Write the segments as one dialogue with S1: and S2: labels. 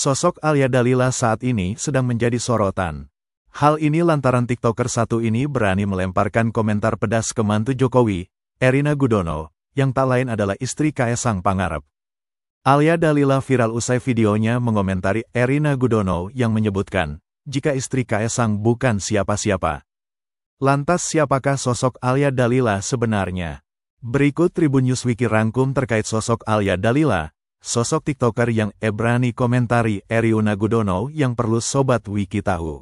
S1: Sosok Alia Dalila saat ini sedang menjadi sorotan. Hal ini lantaran TikToker satu ini berani melemparkan komentar pedas ke mantu Jokowi, Erina Gudono, yang tak lain adalah istri Kaisang Pangarep. Alia Dalila viral usai videonya mengomentari Erina Gudono yang menyebutkan, jika istri Kaisang bukan siapa-siapa. Lantas siapakah sosok Alia Dalila sebenarnya? Berikut Tribun News Wiki rangkum terkait sosok Alia Dalila, sosok TikToker yang Ebrani komentari Eriuna Gudono yang perlu Sobat Wiki tahu.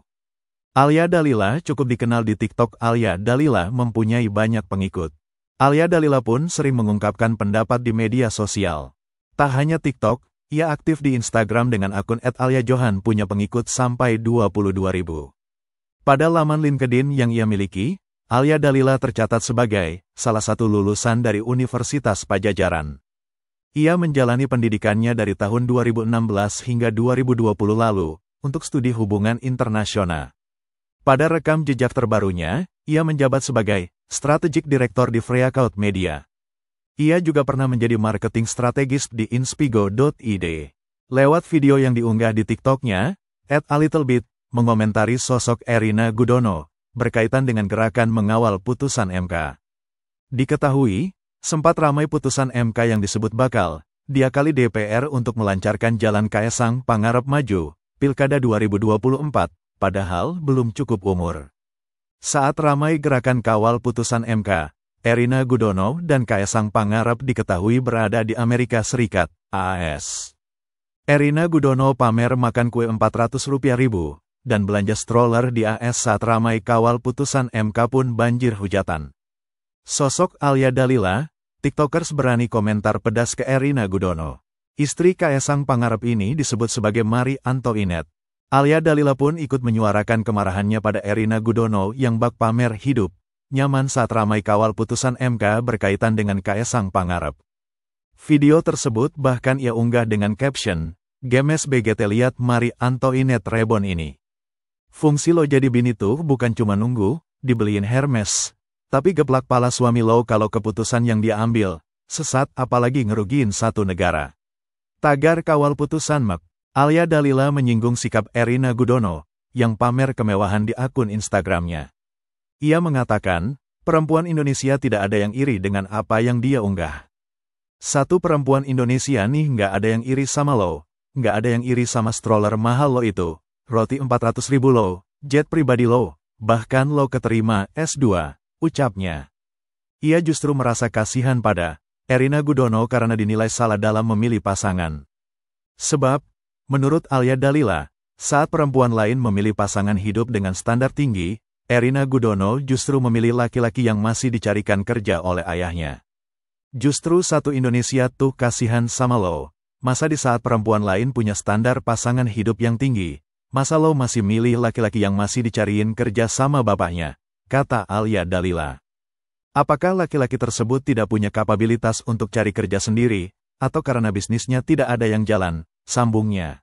S1: Alia Dalila cukup dikenal di TikTok Alia Dalila mempunyai banyak pengikut. Alia Dalila pun sering mengungkapkan pendapat di media sosial. Tak hanya TikTok, ia aktif di Instagram dengan akun @aliajohan punya pengikut sampai 22 ribu. Pada laman LinkedIn yang ia miliki, Alia Dalila tercatat sebagai salah satu lulusan dari Universitas Pajajaran. Ia menjalani pendidikannya dari tahun 2016 hingga 2020 lalu, untuk studi hubungan internasional. Pada rekam jejak terbarunya, ia menjabat sebagai Strategic Director di Freya Freakout Media. Ia juga pernah menjadi marketing strategis di inspigo.id. Lewat video yang diunggah di TikToknya, at a little bit, mengomentari sosok Erina Gudono, berkaitan dengan gerakan mengawal putusan MK. Diketahui, Sempat ramai putusan MK yang disebut bakal, dia kali DPR untuk melancarkan jalan Kaisang Pangarep Maju, Pilkada 2024, padahal belum cukup umur. Saat ramai gerakan kawal putusan MK, Erina Gudono dan Kaisang Pangarep diketahui berada di Amerika Serikat, AAS. Erina Gudono pamer makan kue Rp400 ribu, dan belanja stroller di AS saat ramai kawal putusan MK pun banjir hujatan. Sosok Alia Dalila, TikTokers berani komentar pedas ke Erina Gudono. Istri Kaesang Pangarep ini disebut sebagai Mari Antoinette. Alia Dalila pun ikut menyuarakan kemarahannya pada Erina Gudono yang bak pamer hidup, nyaman saat ramai kawal putusan MK berkaitan dengan Kaesang Pangarep. Video tersebut bahkan ia unggah dengan caption, Gemes BGT lihat Mari Antoinette Rebon ini. Fungsi lo jadi bini tuh bukan cuma nunggu, dibeliin Hermes, tapi geblak pala suami Low kalau keputusan yang dia ambil, sesat apalagi ngerugiin satu negara. Tagar kawal putusan Mak, Alia Dalila menyinggung sikap Erina Gudono, yang pamer kemewahan di akun Instagramnya. Ia mengatakan, perempuan Indonesia tidak ada yang iri dengan apa yang dia unggah. Satu perempuan Indonesia nih nggak ada yang iri sama lo, nggak ada yang iri sama stroller mahal lo itu, roti 400 ribu lo, jet pribadi lo, bahkan lo keterima S2, ucapnya. Ia justru merasa kasihan pada Erina Gudono karena dinilai salah dalam memilih pasangan. Sebab, menurut Alia Dalila, saat perempuan lain memilih pasangan hidup dengan standar tinggi, Erina Gudono justru memilih laki-laki yang masih dicarikan kerja oleh ayahnya. Justru satu Indonesia tuh kasihan sama lo. Masa di saat perempuan lain punya standar pasangan hidup yang tinggi, masa lo masih milih laki-laki yang masih dicariin kerja sama bapaknya kata Alia Dalila. Apakah laki-laki tersebut tidak punya kapabilitas untuk cari kerja sendiri, atau karena bisnisnya tidak ada yang jalan, sambungnya.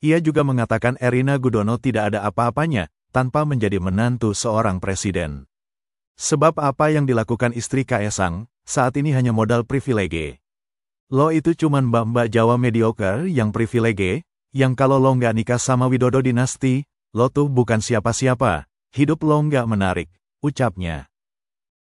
S1: Ia juga mengatakan Erina Gudono tidak ada apa-apanya, tanpa menjadi menantu seorang presiden. Sebab apa yang dilakukan istri Kaesang, saat ini hanya modal privilege. Lo itu cuman mbak-mbak Jawa mediocre yang privilege, yang kalau lo nggak nikah sama Widodo dinasti, lo tuh bukan siapa-siapa, Hidup lo nggak menarik, ucapnya.